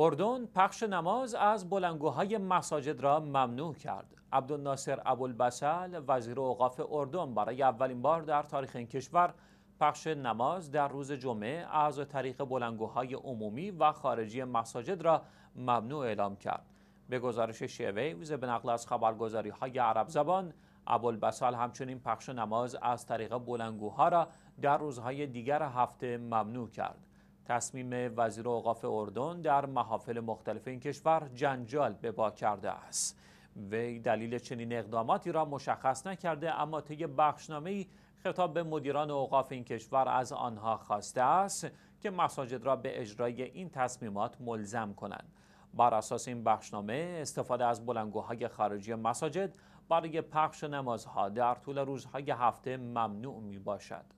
اردن پخش نماز از بلنگوهای مساجد را ممنوع کرد. عبدالناصر ابوالبسل وزیر اوقاف اردن برای اولین بار در تاریخ این کشور پخش نماز در روز جمعه از طریق بلنگوهای عمومی و خارجی مساجد را ممنوع اعلام کرد. به گزارش شیویوز به نقل از خبرگزاری های عرب زبان ابوالبسل همچنین پخش نماز از طریق بلنگوها را در روزهای دیگر هفته ممنوع کرد. تصمیم وزیر اوقاف اردن در محافل مختلف این کشور جنجال به با کرده است وی دلیل چنین اقداماتی را مشخص نکرده اما طی بخشنامه خطاب به مدیران اوقاف این کشور از آنها خواسته است که مساجد را به اجرای این تصمیمات ملزم کنند بر اساس این بخشنامه استفاده از بلنگوهای خارجی مساجد برای پخش نمازها در طول روزهای هفته ممنوع می باشد